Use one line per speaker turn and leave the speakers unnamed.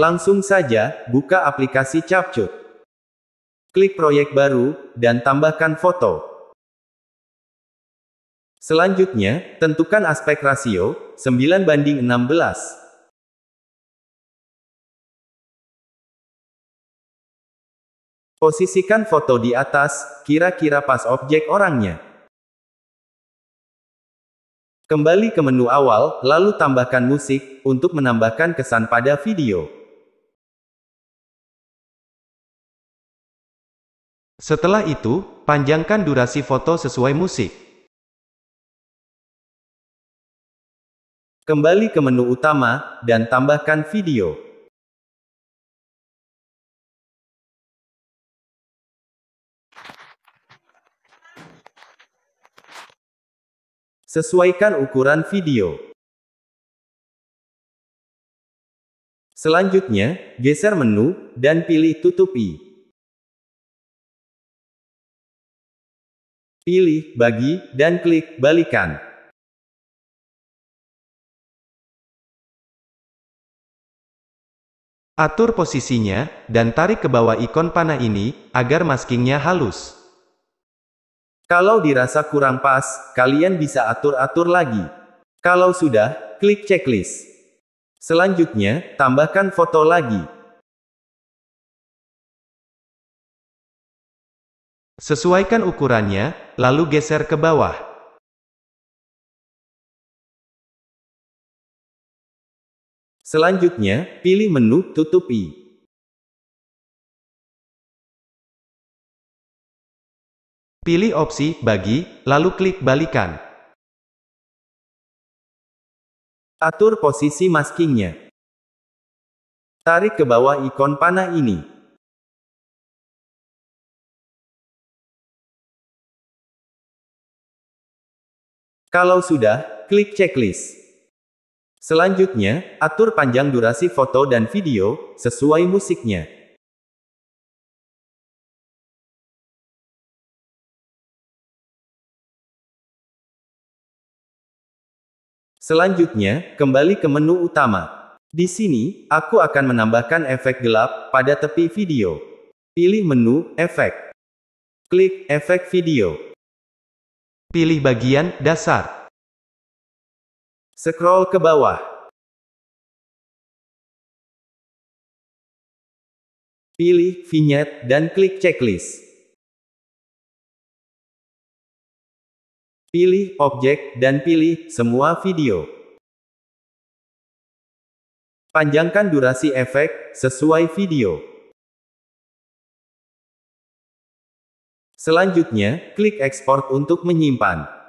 Langsung saja, buka aplikasi CapCut. Klik proyek baru, dan tambahkan foto. Selanjutnya, tentukan aspek rasio, 9 banding 16. Posisikan foto di atas, kira-kira pas objek orangnya. Kembali ke menu awal, lalu tambahkan musik, untuk menambahkan
kesan pada video. Setelah itu, panjangkan durasi foto sesuai musik. Kembali ke menu utama, dan tambahkan video. Sesuaikan ukuran video. Selanjutnya, geser menu, dan pilih Tutupi. Pilih, bagi, dan klik balikan.
Atur posisinya, dan tarik ke bawah ikon panah ini, agar maskingnya halus. Kalau dirasa kurang pas, kalian bisa atur-atur lagi. Kalau sudah, klik checklist. Selanjutnya, tambahkan foto lagi.
Sesuaikan ukurannya, lalu geser ke bawah. Selanjutnya, pilih menu Tutupi. Pilih opsi Bagi, lalu klik Balikan. Atur posisi maskingnya. Tarik ke bawah ikon panah ini.
Kalau sudah, klik checklist. Selanjutnya, atur panjang durasi foto dan video sesuai musiknya. Selanjutnya, kembali ke menu utama. Di sini, aku akan menambahkan efek gelap pada tepi video. Pilih menu Efek. Klik Efek Video. Pilih bagian
dasar. Scroll ke bawah. Pilih vignette dan klik checklist. Pilih objek dan pilih semua video.
Panjangkan durasi efek sesuai video. Selanjutnya, klik export untuk menyimpan.